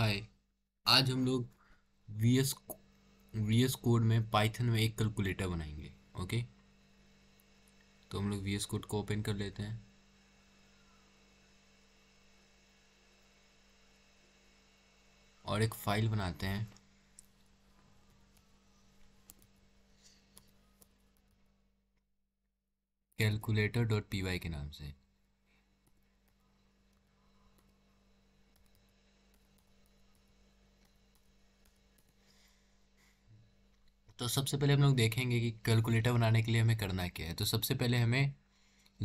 हाय आज हम लोग V S V S code में पाइथन में एक कैलकुलेटर बनाएंगे ओके तो हम लोग वी एस कोड को ओपन कर लेते हैं और एक फाइल बनाते हैं कैलकुलेटर डॉट पी वाई के नाम से तो सबसे पहले हम लोग देखेंगे कि कैलकुलेटर बनाने के लिए हमें करना क्या है तो सबसे पहले हमें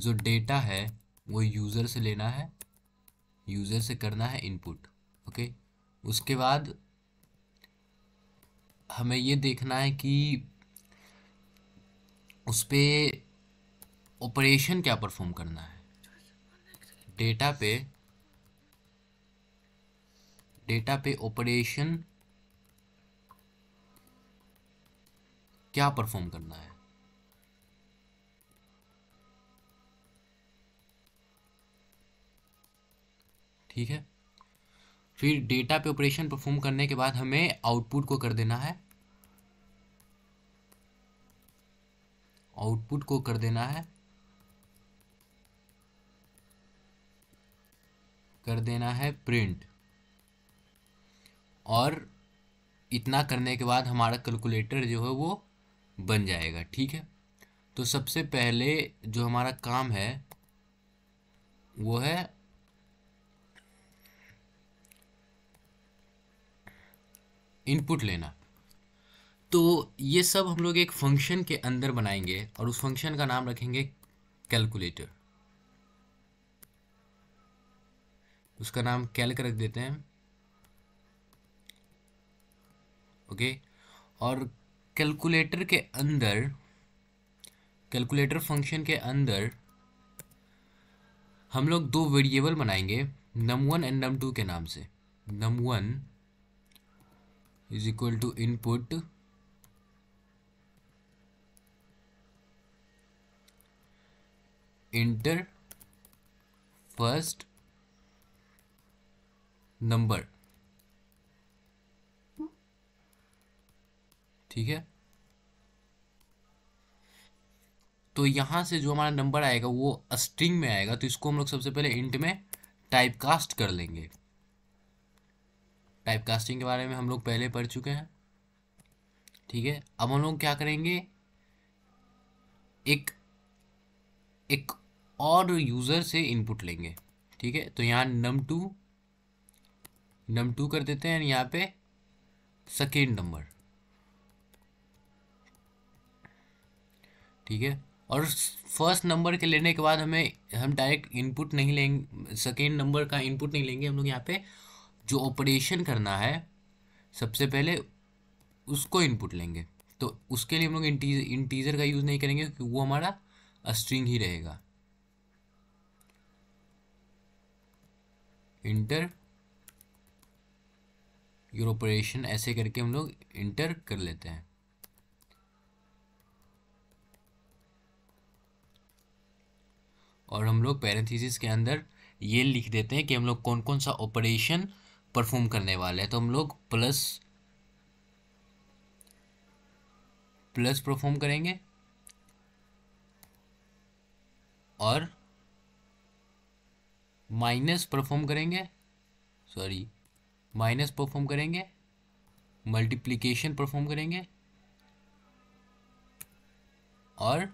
जो डेटा है वो यूज़र से लेना है यूज़र से करना है इनपुट ओके उसके बाद हमें ये देखना है कि उस पर ऑपरेशन क्या परफॉर्म करना है डेटा पे डेटा पे ऑपरेशन क्या परफॉर्म करना है ठीक है फिर डेटा पे ऑपरेशन परफॉर्म करने के बाद हमें आउटपुट को कर देना है आउटपुट को कर देना है कर देना है प्रिंट और इतना करने के बाद हमारा कैलकुलेटर जो है वो बन जाएगा ठीक है तो सबसे पहले जो हमारा काम है वो है इनपुट लेना तो ये सब हम लोग एक फंक्शन के अंदर बनाएंगे और उस फंक्शन का नाम रखेंगे कैलकुलेटर उसका नाम कैलक रख देते हैं ओके और कैलकुलेटर के अंदर कैलकुलेटर फंक्शन के अंदर हम लोग दो वेरिएबल बनाएंगे num one and num two के नाम से num one is equal to input enter first number ठीक है तो यहाँ से जो हमारा नंबर आएगा वो स्ट्रिंग में आएगा तो इसको हम लोग सबसे पहले इंट में टाइप कास्ट कर लेंगे टाइप कास्टिंग के बारे में हम लोग पहले पढ़ चुके हैं ठीक है अब हम लोग क्या करेंगे एक एक और यूज़र से इनपुट लेंगे ठीक है तो यहाँ नम टू नम टू कर देते हैं यहाँ पे सेकेंड नंबर ठीक है और फर्स्ट नंबर के लेने के बाद हमें हम डायरेक्ट इनपुट नहीं लेंगे सेकेंड नंबर का इनपुट नहीं लेंगे हम लोग यहाँ पे जो ऑपरेशन करना है सबसे पहले उसको इनपुट लेंगे तो उसके लिए हम लोग इंटीजर इंटीजर का यूज़ नहीं करेंगे क्योंकि वो हमारा स्ट्रिंग ही रहेगा इंटर योर ऑपरेशन ऐसे करके हम लोग इंटर कर लेते हैं और हम लोग पैरेंथीसिस के अंदर ये लिख देते हैं कि हम लोग कौन कौन सा ऑपरेशन परफॉर्म करने वाले हैं तो हम लोग प्लस प्लस परफॉर्म करेंगे और माइनस परफॉर्म करेंगे सॉरी माइनस परफॉर्म करेंगे मल्टीप्लिकेशन परफॉर्म करेंगे और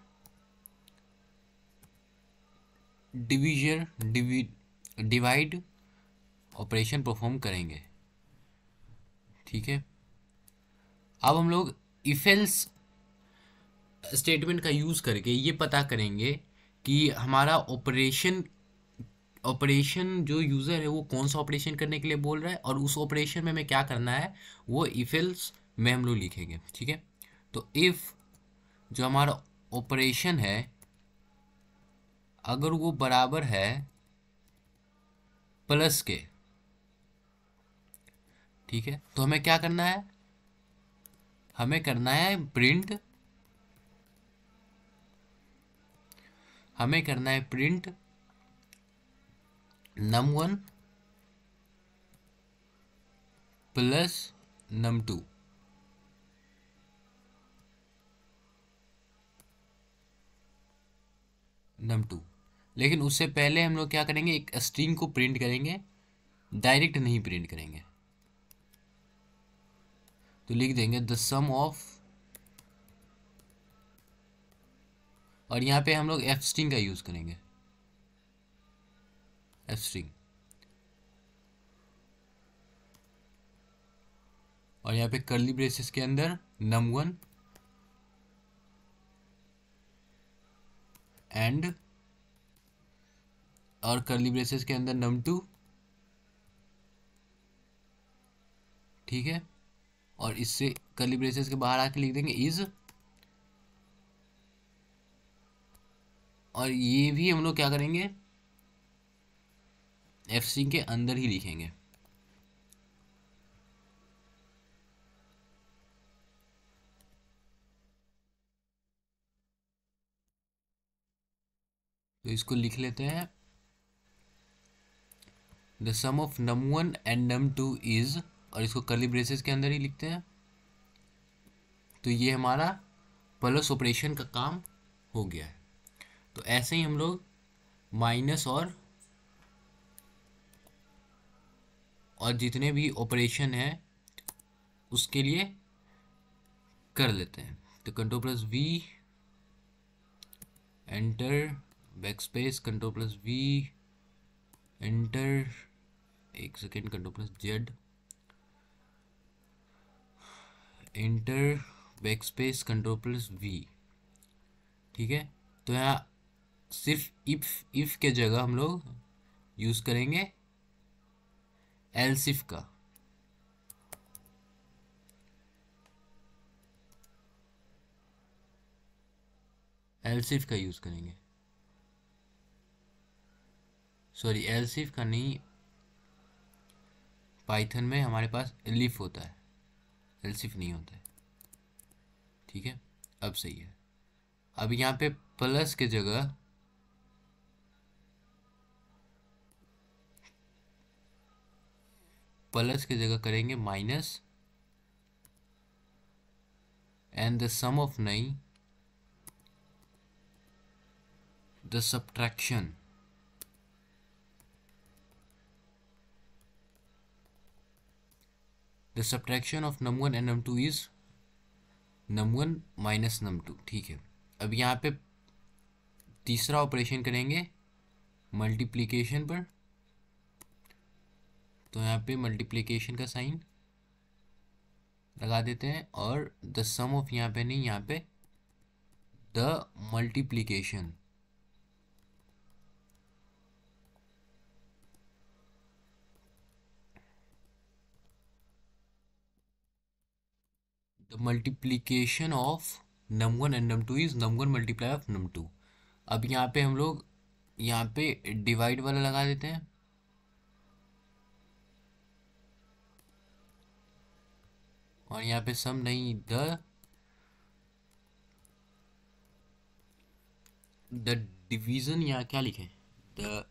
डिवीजन डिवाइड ऑपरेशन परफॉर्म करेंगे ठीक है अब हम लोग इफेल्स स्टेटमेंट का यूज़ करके ये पता करेंगे कि हमारा ऑपरेशन ऑपरेशन जो यूज़र है वो कौन सा ऑपरेशन करने के लिए बोल रहा है और उस ऑपरेशन में हमें क्या करना है वो इफेल्स में हम लोग लिखेंगे ठीक है तो इफ़ जो हमारा ऑपरेशन है अगर वो बराबर है प्लस के ठीक है तो हमें क्या करना है हमें करना है प्रिंट हमें करना है print num one plus num two num two लेकिन उससे पहले हम लोग क्या करेंगे एक स्ट्रिंग को प्रिंट करेंगे डायरेक्ट नहीं प्रिंट करेंगे तो लिख देंगे द सम ऑफ और यहाँ पे हम लोग एफ स्ट्रिंग का यूज़ करेंगे एफ स्ट्रिंग और यहाँ पे करली ब्रेसेस के अंदर नम वन एंड और करली ब्रेसेस के अंदर नम टू ठीक है और इससे करली ब्रेसेस के बाहर आके लिख देंगे इज और ये भी हम लोग क्या करेंगे एफ सी के अंदर ही लिखेंगे तो इसको लिख लेते हैं the sum of num one and num two is और इसको कर्ली ब्रेसेस के अंदर ही लिखते हैं तो ये हमारा प्लस ऑपरेशन का काम हो गया है तो ऐसे ही हम लोग माइनस और और जितने भी ऑपरेशन है उसके लिए कर लेते हैं तो control plus V enter backspace control plus V enter एक second control plus Z enter backspace control plus V ठीक है तो यहाँ सिर्फ इफ इफ के जगह हम लोग यूज़ करेंगे एल सिफ का सिफ का यूज़ करेंगे सॉरी सिफ का नहीं पाइथन में हमारे पास एलिफ होता है एलसिफ नहीं होता है ठीक है अब सही है अब यहाँ पे प्लस के जगह प्लस के जगह करेंगे minus and the sum of नई the subtraction the subtraction of num1 and num2 is num1 minus num2 ठीक है अब यहाँ पे तीसरा ऑपरेशन करेंगे मल्टीप्लीकेशन पर तो यहाँ पे मल्टीप्लीकेशन का साइन लगा देते हैं और द सम ऑफ यहाँ पे नहीं यहाँ पे the multiplication the multiplication of num1 and num2 is num1 multiply of num2 अब यहाँ पे हम लोग यहाँ पे डिवाइड वाला लगा देते हैं और यहाँ पे सम नहीं द द डिवीजन यहाँ क्या लिखे the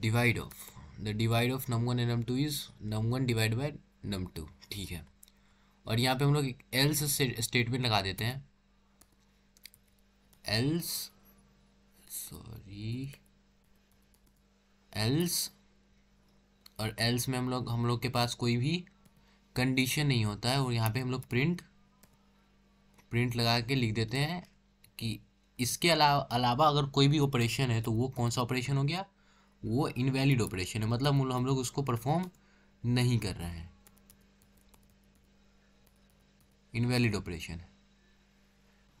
divide of the divide of num one and num two is num one divide by num two ठीक है और यहाँ पे हम लोग एक एल्स स्टेटमेंट लगा देते हैं एल्स सॉरी एल्स और एल्स में हम लोग हम लोग के पास कोई भी कंडीशन नहीं होता है और यहाँ पे हम लोग प्रिंट प्रिंट लगा के लिख देते हैं कि इसके अलावा अलावा अगर कोई भी ऑपरेशन है तो वो कौन सा ऑपरेशन हो गया वो इनवैलिड ऑपरेशन है मतलब हम लोग उसको परफॉर्म नहीं कर रहे हैं इनवैलिड ऑपरेशन है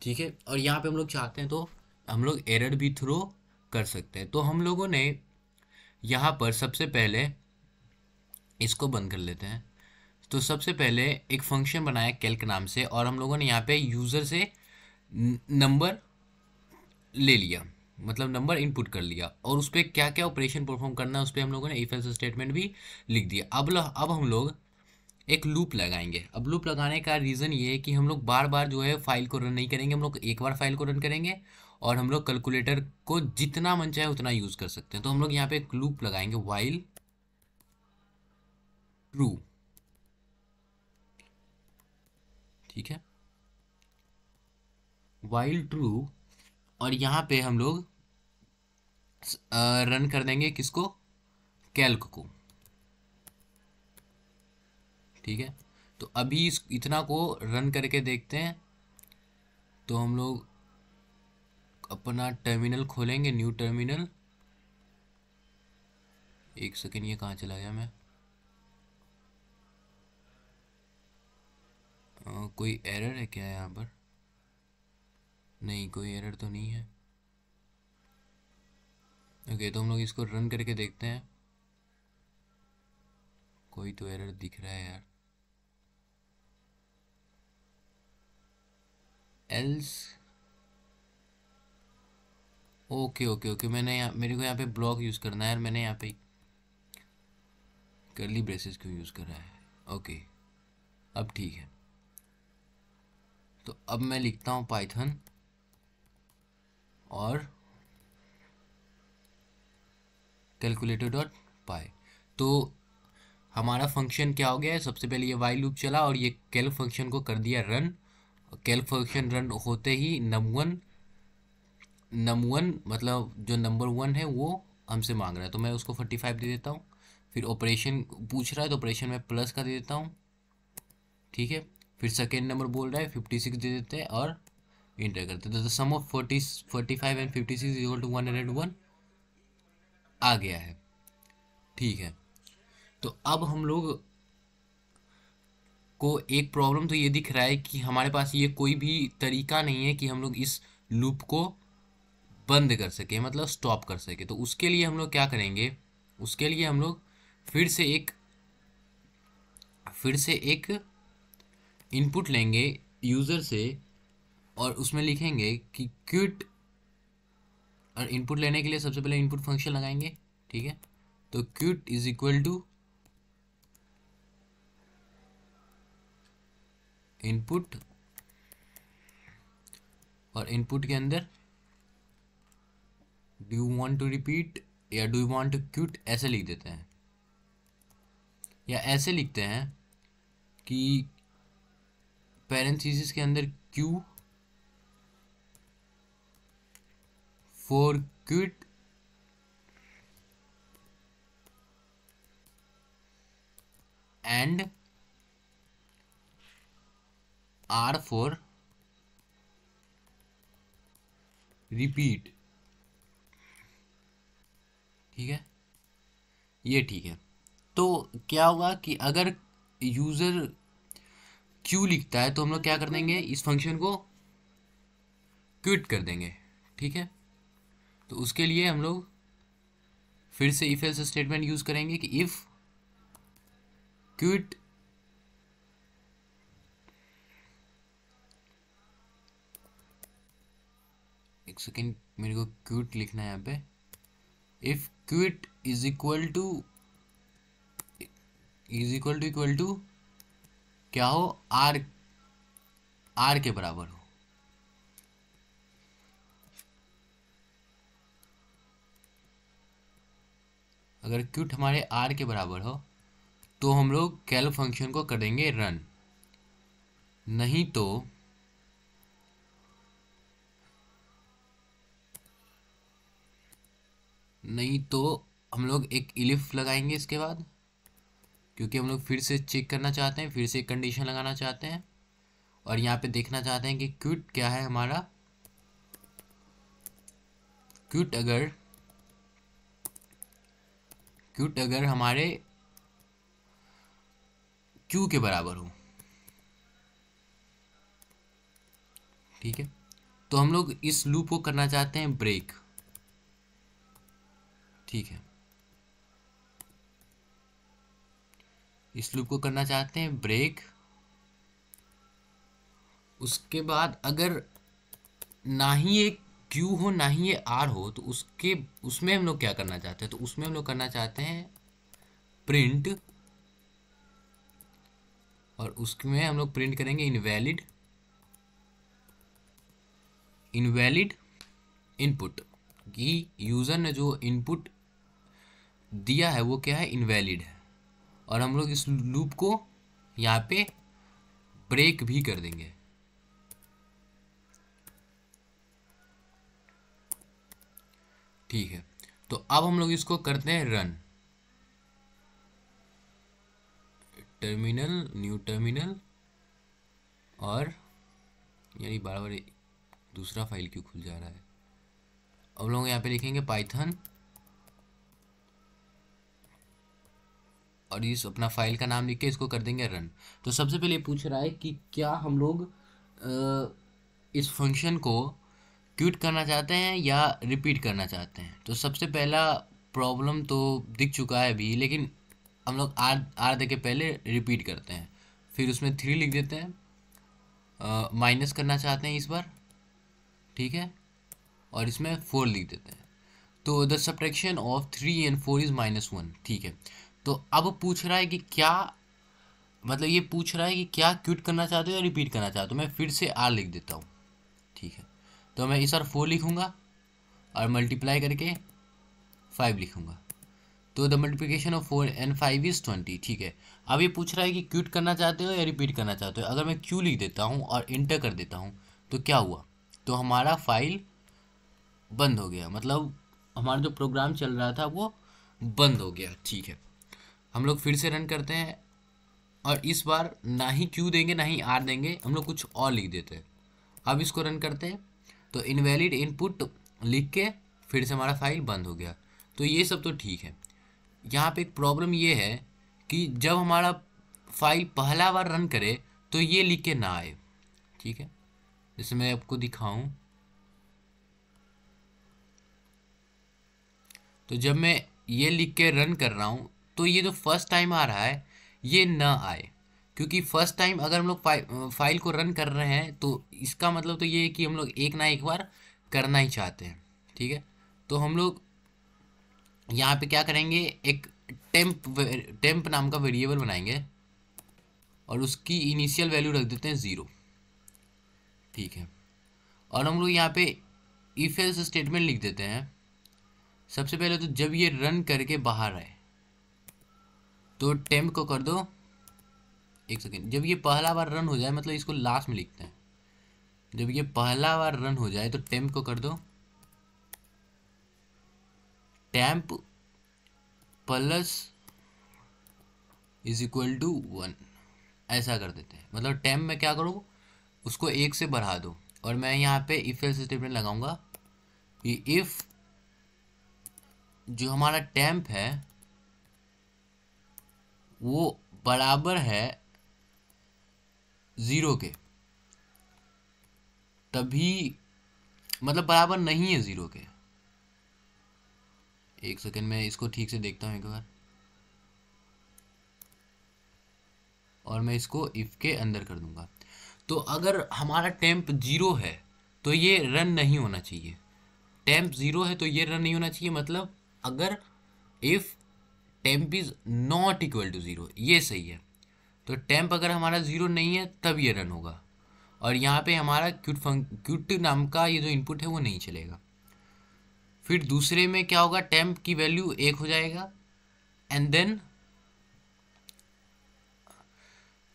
ठीक है और यहाँ पे हम लोग चाहते हैं तो हम लोग एरर भी थ्रो कर सकते हैं तो हम लोगों ने यहाँ पर सबसे पहले इसको बंद कर लेते हैं तो सबसे पहले एक फंक्शन बनाया कैल्क नाम से और हम लोगों ने यहाँ पे यूज़र से नंबर ले लिया मतलब नंबर इनपुट कर लिया और उस पर क्या क्या ऑपरेशन परफॉर्म करना है उस पर हम लोगों ने इफेंस स्टेटमेंट भी लिख दिया अब अब हम लोग एक लूप लगाएंगे अब लूप लगाने का रीज़न ये है कि हम लोग बार बार जो है फाइल को रन नहीं करेंगे हम लोग एक बार फाइल को रन करेंगे और हम लोग कैलकुलेटर को जितना मन चाहे उतना यूज़ कर सकते हैं तो हम लोग यहाँ पे एक लूप लगाएंगे वाइल ट्रू ठीक है वाइल ट्रू और यहाँ पे हम लोग रन uh, कर देंगे किसको कैल्क को ठीक है तो अभी इस इतना को रन करके देखते हैं तो हम लोग अपना टर्मिनल खोलेंगे न्यू टर्मिनल एक सेकेंड ये कहाँ चला गया मैं आ, कोई एरर है क्या यहाँ पर नहीं कोई एरर तो नहीं है ओके तो हम लोग इसको रन करके देखते हैं कोई तो एरर दिख रहा है यार एल्स ओके ओके ओके मैंने यहाँ मेरे को यहाँ पे ब्लॉक यूज़ करना है और मैंने यहाँ पे करली ब्रेसेस क्यों यूज़ रहा है ओके अब ठीक है तो अब मैं लिखता हूँ पाइथन और कैलकुलेटर डॉट पाए तो हमारा फंक्शन क्या हो गया है सबसे पहले ये वाई लूप चला और ये कैल फंक्शन को कर दिया रन कैल्क फंक्शन रन होते ही नम वन नम वन मतलब जो नंबर वन है वो हमसे मांग रहा है तो मैं उसको फोर्टी फाइव दे देता हूँ फिर ऑपरेशन पूछ रहा है तो ऑपरेशन में प्लस का दे देता हूँ ठीक है फिर सेकेंड नंबर बोल रहा है फिफ्टी सिक्स दे देते हैं और इंटर करते हैं तो sum of forty forty five and fifty six equal to one hundred one आ गया है ठीक है तो अब हम लोग को एक प्रॉब्लम तो ये दिख रहा है कि हमारे पास ये कोई भी तरीका नहीं है कि हम लोग इस लूप को बंद कर सके मतलब स्टॉप कर सके तो उसके लिए हम लोग क्या करेंगे उसके लिए हम लोग फिर से एक फिर से एक इनपुट लेंगे यूज़र से और उसमें लिखेंगे कि क्विट और इनपुट लेने के लिए सबसे पहले इनपुट फंक्शन लगाएंगे ठीक है तो quit is equal to input और इनपुट के अंदर do you want to repeat या do you want to quit ऐसे लिख देते हैं या ऐसे लिखते हैं कि पैरेंथीसिस के अंदर Q for quit and R for repeat ठीक है ये ठीक है तो क्या होगा कि अगर यूज़र क्यू लिखता है तो हम लोग क्या कर देंगे इस फंक्शन को क्विट कर देंगे ठीक है तो उसके लिए हम लोग फिर से इफ एल्स स्टेटमेंट यूज़ करेंगे कि इफ़ क्विट सेकेंड मेरे को क्यूट लिखना है यहाँ पे if quit is equal to is equal to equal to क्या हो आर आर के बराबर हो अगर क्यूट हमारे आर के बराबर हो तो हम लोग कैल फंक्शन को करेंगे रन नहीं तो नहीं तो हम लोग एक इलिफ लगाएंगे इसके बाद क्योंकि हम लोग फिर से चेक करना चाहते हैं फिर से एक कंडीशन लगाना चाहते हैं और यहाँ पे देखना चाहते हैं कि क्यूट क्या है हमारा क्यूट अगर क्यूट अगर हमारे क्यू के बराबर हो ठीक है तो हम लोग इस लूप को करना चाहते हैं ब्रेक ठीक है इस लूप को करना चाहते हैं ब्रेक उसके बाद अगर ना ही ये क्यू हो ना ही ये आर हो तो उसके उसमें हम लोग क्या करना चाहते हैं तो उसमें हम लोग करना चाहते हैं प्रिंट और उसमें हम लोग प्रिंट करेंगे इनवैलिड इनवैलिड इनपुट कि यूज़र ने जो इनपुट दिया है वो क्या है इनवैलिड है और हम लोग इस लूप को यहाँ पे ब्रेक भी कर देंगे ठीक है तो अब हम लोग इसको करते हैं रन टर्मिनल न्यू टर्मिनल और यानी बार बार दूसरा फाइल क्यों खुल जा रहा है अब लोग यहाँ पे लिखेंगे पाइथन और इस अपना फाइल का नाम लिख के इसको कर देंगे रन तो सबसे पहले ये पूछ रहा है कि क्या हम लोग इस फंक्शन को क्यूट करना चाहते हैं या रिपीट करना चाहते हैं तो सबसे पहला प्रॉब्लम तो दिख चुका है अभी लेकिन हम लोग आर आर दे के पहले रिपीट करते हैं फिर उसमें थ्री लिख देते हैं माइनस करना चाहते हैं इस बार ठीक है और इसमें फोर लिख देते हैं तो the subtraction of three and four is minus one ठीक है तो अब पूछ रहा है कि क्या मतलब ये पूछ रहा है कि क्या क्यूट करना चाहते हो या रिपीट करना चाहते हो तो मैं फिर से आर लिख देता हूँ ठीक है तो मैं इस बार फोर लिखूँगा और मल्टीप्लाई करके फाइव लिखूँगा तो the multiplication of four and five is twenty ठीक है अब ये पूछ रहा है कि क्यूट करना चाहते हो या रिपीट करना चाहते हो अगर मैं क्यू लिख देता हूँ और इंटर कर देता हूँ तो क्या हुआ तो हमारा फाइल बंद हो गया मतलब हमारा जो प्रोग्राम चल रहा था वो बंद हो गया ठीक है हम लोग फिर से रन करते हैं और इस बार ना ही क्यू देंगे ना ही आर देंगे हम लोग कुछ और लिख देते हैं अब इसको रन करते हैं तो इनवैलिड इनपुट लिख के फिर से हमारा फाइल बंद हो गया तो ये सब तो ठीक है यहाँ पे एक प्रॉब्लम ये है कि जब हमारा फाइल पहला बार रन करे तो ये लिख के ना आए ठीक है जैसे मैं आपको दिखाऊँ तो जब मैं ये लिख के रन कर रहा हूँ तो ये जो फर्स्ट टाइम आ रहा है ये ना आए क्योंकि फर्स्ट टाइम अगर हम लोग फाइल को रन कर रहे हैं तो इसका मतलब तो ये है कि हम लोग एक ना एक बार करना ही चाहते हैं ठीक है तो हम लोग यहाँ पे क्या करेंगे एक टेम्प टेम्प नाम का वेरिएबल बनाएंगे और उसकी इनिशियल वैल्यू रख देते हैं ज़ीरो ठीक है और हम लोग यहाँ पे इफेल्स स्टेटमेंट लिख देते हैं सबसे पहले तो जब ये रन करके बाहर आए तो टेम्प को कर दो एक सेकेंड जब ये पहला बार रन हो जाए मतलब इसको लास्ट में लिखते हैं जब ये पहला बार रन हो जाए तो टेम्प को कर दो temp plus is equal to one ऐसा कर देते हैं मतलब टैम्प में क्या करूँ उसको एक से बढ़ा दो और मैं यहाँ पे इफ एल स्टेटमेंट लगाऊंगा कि इफ़ जो हमारा टैम्प है वो बराबर है ज़ीरो के तभी मतलब बराबर नहीं है ज़ीरो के एक सेकेंड में इसको ठीक से देखता हूँ एक बार और मैं इसको इफ़ के अंदर कर दूंगा तो अगर हमारा टेम्प ज़ीरो है तो ये रन नहीं होना चाहिए टेम्प ज़ीरो है तो ये रन नहीं होना चाहिए मतलब अगर if temp is not equal to zero ये सही है तो टेम्प अगर हमारा ज़ीरो नहीं है तब ये रन होगा और यहाँ पे हमारा क्यूट फंक क्यूट नाम का ये जो इनपुट है वो नहीं चलेगा फिर दूसरे में क्या होगा टेम्प की वैल्यू एक हो जाएगा एंड देन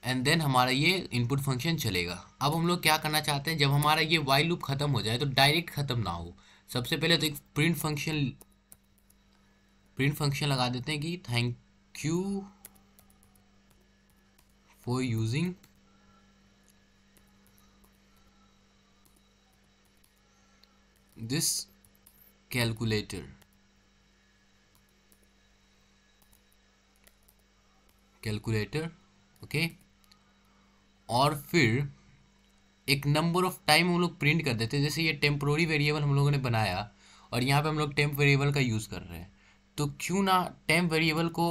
एंड देन हमारा ये इनपुट फंक्शन चलेगा अब हम लोग क्या करना चाहते हैं जब हमारा ये वाई लूप ख़त्म हो जाए तो डायरेक्ट ख़त्म ना हो सबसे पहले तो एक प्रिंट फंक्शन प्रिंट फंक्शन लगा देते हैं कि thank you for using this calculator calculator okay और फिर एक नंबर ऑफ टाइम हम लोग प्रिंट कर देते हैं जैसे ये टेम्प्रोरी वेरिएबल हम लोगों ने बनाया और यहाँ पे हम लोग टेम्प वेरिएबल का यूज़ कर रहे हैं तो क्यों ना टेम्प वेरिएबल को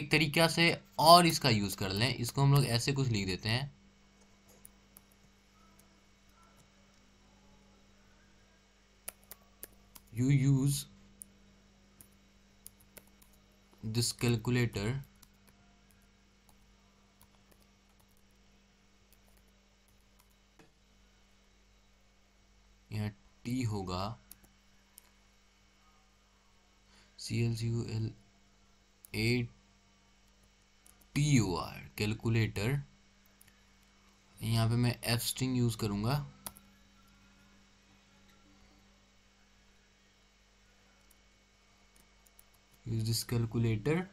एक तरीका से और इसका यूज़ कर लें इसको हम लोग ऐसे कुछ लिख देते हैं यू यूज दिस कैलकुलेटर यहाँ टी होगा C L C U L A T U R calculator यहाँ पे मैं एफ स्टिंग यूज़ करूंगा यूज दिस कैलकुलेटर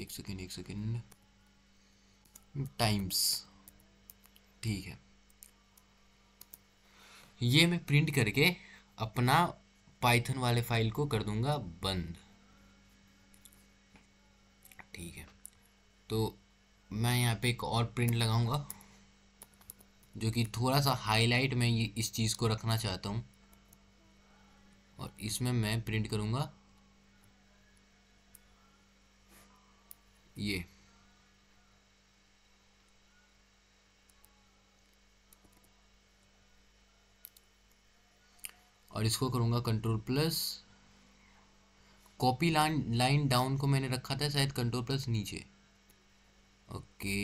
एक सेकेंड एक सेकेंड टाइम्स ठीक है ये मैं प्रिंट करके अपना पाइथन वाले फाइल को कर दूंगा बंद ठीक है तो मैं यहाँ पे एक और प्रिंट लगाऊंगा जो कि थोड़ा सा हाईलाइट में ये इस चीज़ को रखना चाहता हूँ और इसमें मैं प्रिंट करूँगा ये और इसको करूँगा control plus copy line line down को मैंने रखा था शायद कंट्रोल प्लस नीचे ओके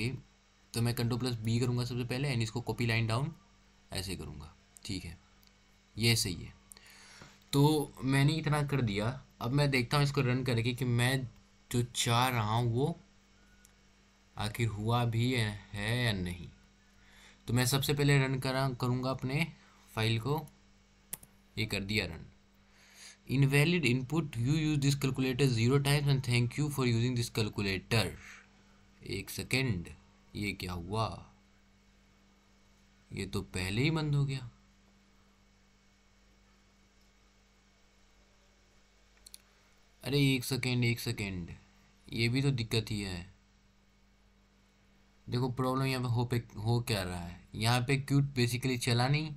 तो मैं कंट्रोल प्लस बी करूँगा सबसे पहले एंड इसको कॉपी लाइन डाउन ऐसे करूँगा ठीक है ये सही है तो मैंने इतना कर दिया अब मैं देखता हूँ इसको रन करके कि मैं जो चाह रहा हूँ वो आखिर हुआ भी है या नहीं तो मैं सबसे पहले रन करा करूँगा अपने फाइल को ये कर दिया run invalid input you use this calculator zero times and thank you for using this calculator एक सेकेंड ये क्या हुआ ये तो पहले ही बंद हो गया अरे एक सेकेंड एक सेकेंड ये भी तो दिक्कत ही है देखो प्रॉब्लम यहाँ पे हो पे हो क्या रहा है यहाँ पे क्यूट बेसिकली चला नहीं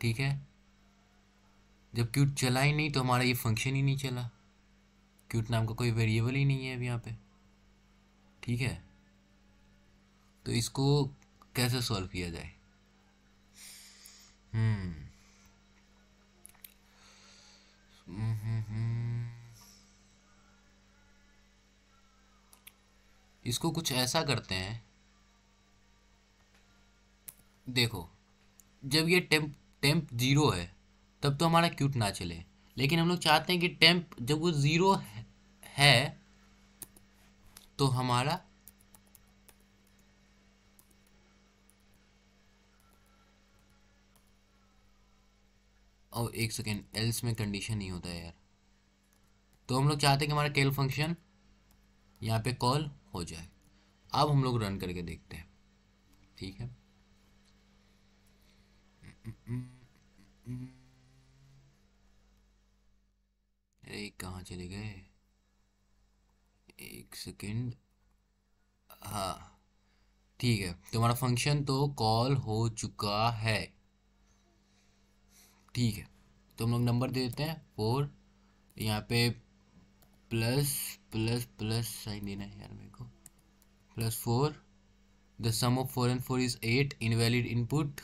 ठीक है जब क्यूट चला ही नहीं तो हमारा ये फंक्शन ही नहीं चला क्यूट नाम का कोई वेरिएबल ही नहीं है अब यहाँ पे ठीक है तो इसको कैसे सॉल्व किया जाए हम्म इसको कुछ ऐसा करते हैं देखो जब ये टेम्प टेम्प जीरो है तब तो हमारा क्यूट ना चले लेकिन हम लोग चाहते हैं कि टेम्प जब वो ज़ीरो है तो हमारा और एक सेकेंड एल्स में कंडीशन नहीं होता है यार तो हम लोग चाहते हैं कि हमारा केल फंक्शन यहाँ पे कॉल हो जाए अब हम लोग रन करके देखते हैं ठीक है mm -mm, अरे कहाँ चले गए एक सेकेंड हाँ ठीक है तुम्हारा फंक्शन तो कॉल हो चुका है ठीक है तो हम लोग नंबर दे देते हैं फोर यहाँ पे प्लस प्लस प्लस साइन देना है यार मेरे को plus four the sum of four and four is eight invalid input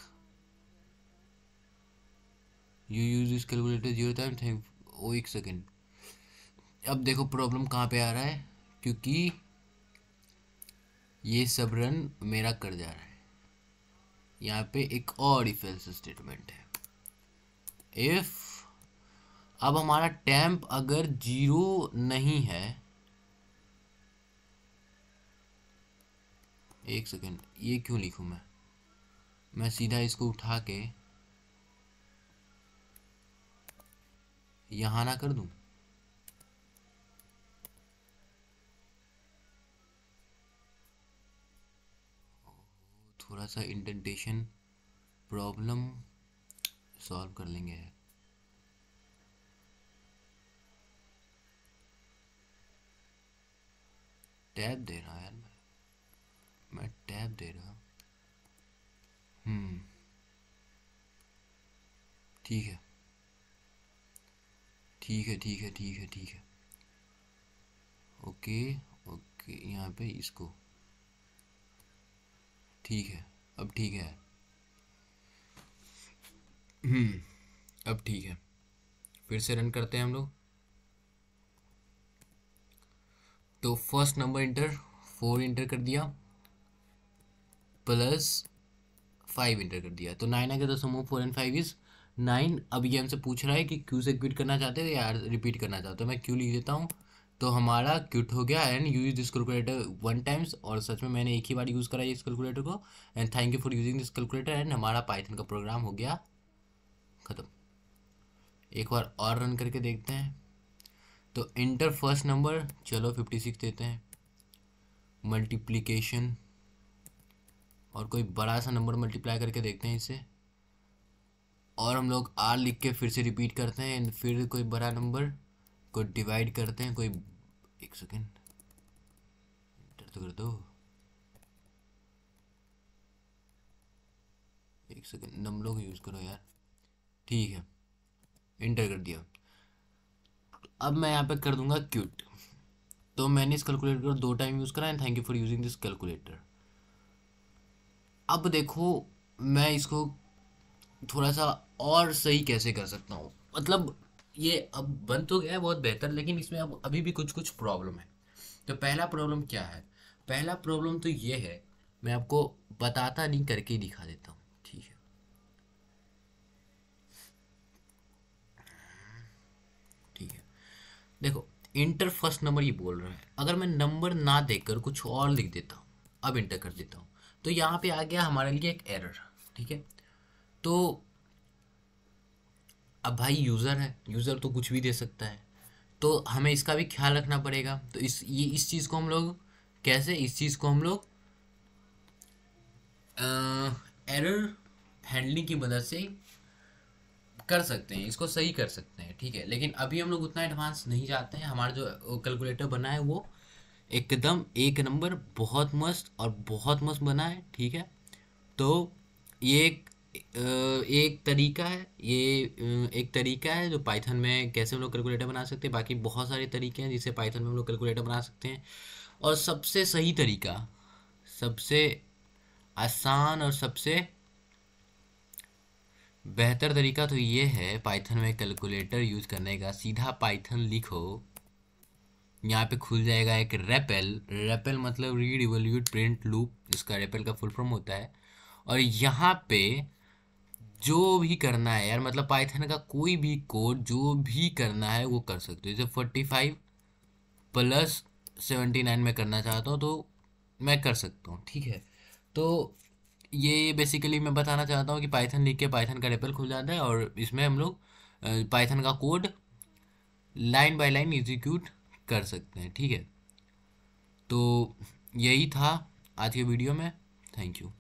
you use this calculator zero time thank ओ एक सेकेंड अब देखो प्रॉब्लम कहाँ पे आ रहा है क्योंकि ये सब रन मेरा कर जा रहा है यहाँ पे एक और इफेल्स स्टेटमेंट है इफ अब हमारा टैम्प अगर जीरो नहीं है एक सेकेंड ये क्यों लिखूं मैं मैं सीधा इसको उठा के यहाँ ना कर दूं थोड़ा सा इंडेंटेशन प्रॉब्लम सॉल्व कर लेंगे टैब दे रहा यार मैं मैं टैब दे रहा हम्म ठीक है ठीक है ठीक है ठीक है ठीक है ओके ओके यहाँ पे इसको ठीक है अब ठीक है हम्म। अब ठीक है फिर से रन करते हैं हम लोग तो first number enter four enter कर दिया प्लस फाइव इंटर कर दिया तो नाइन आ गया तो समूह four and five is nine अब ये हमसे पूछ रहा है कि क्यू से क्विट करना चाहते हो या रिपीट करना चाहते हो मैं क्यू लिख देता हूँ तो हमारा क्यूट हो गया and use this calculator one times और सच में मैंने एक ही बार यूज़ करा इस कैलकुलेटर को and thank you for using this calculator and हमारा पाइथन का प्रोग्राम हो गया ख़त्म एक बार और रन करके देखते हैं तो इंटर फर्स्ट नंबर चलो फिफ्टी सिक्स देते हैं मल्टीप्लीकेशन और कोई बड़ा सा नंबर मल्टीप्लाई करके देखते हैं इसे और हम लोग आर लिख के फिर से रिपीट करते हैं एंड फिर कोई बड़ा नंबर को डिवाइड करते हैं कोई एक सेकेंड इंटर तो कर दो एक सेकेंड नम लोग यूज़ करो यार ठीक है इंटर कर दिया अब मैं यहाँ पे कर दूंगा क्यूट तो मैंने इस कैलकुलेटर को दो टाइम यूज़ करा and thank you for using this calculator अब देखो मैं इसको थोड़ा सा और सही कैसे कर सकता हूँ मतलब ये अब बन तो गया है बहुत बेहतर लेकिन इसमें अब अभी भी कुछ कुछ प्रॉब्लम है तो पहला प्रॉब्लम क्या है पहला प्रॉब्लम तो ये है मैं आपको बताता नहीं करके दिखा देता हूँ ठीक है ठीक है देखो इंटर फर्स्ट नंबर ये बोल रहा है अगर मैं नंबर ना देकर कुछ और लिख देता हूँ अब इंटर कर देता हूँ तो यहाँ पे आ गया हमारे लिए एक एरर ठीक है तो अब भाई यूज़र है यूज़र तो कुछ भी दे सकता है तो हमें इसका भी ख्याल रखना पड़ेगा तो इस ये इस चीज़ को हम लोग कैसे इस चीज़ को हम लोग एरर हैंडलिंग की मदद से कर सकते हैं इसको सही कर सकते हैं ठीक है लेकिन अभी हम लोग उतना एडवांस नहीं जाते हैं हमारा जो कैलकुलेटर बना है वो एकदम एक नंबर बहुत मस्त और बहुत मस्त बना है ठीक है तो ये एक एक तरीका है ये एक तरीका है जो पाइथन में कैसे हम लोग कैलकुलेटर बना सकते हैं बाकी बहुत सारे तरीके हैं जिससे पाइथन में हम लोग कैलकुलेटर बना सकते हैं और सबसे सही तरीका सबसे आसान और सबसे बेहतर तरीका तो ये है पाइथन में कैलकुलेटर यूज़ करने का सीधा पाइथन लिखो यहाँ पे खुल जाएगा एक रेपेल रेपेल मतलब रीड इवोल्यूट प्रिंट लूप इसका रेपेल का फुल फॉर्म होता है और यहाँ पे जो भी करना है यार मतलब पाइथन का कोई भी कोड जो भी करना है वो कर सकते हो जैसे forty five plus seventy nine में करना चाहता हूँ तो मैं कर सकता हूँ ठीक है तो ये बेसिकली मैं बताना चाहता हूँ कि पाइथन लिख के पाइथन का रेपल खुल जाता है और इसमें हम लोग पाइथन का code line by line execute कर सकते हैं ठीक है तो यही था आज के वीडियो में थैंक यू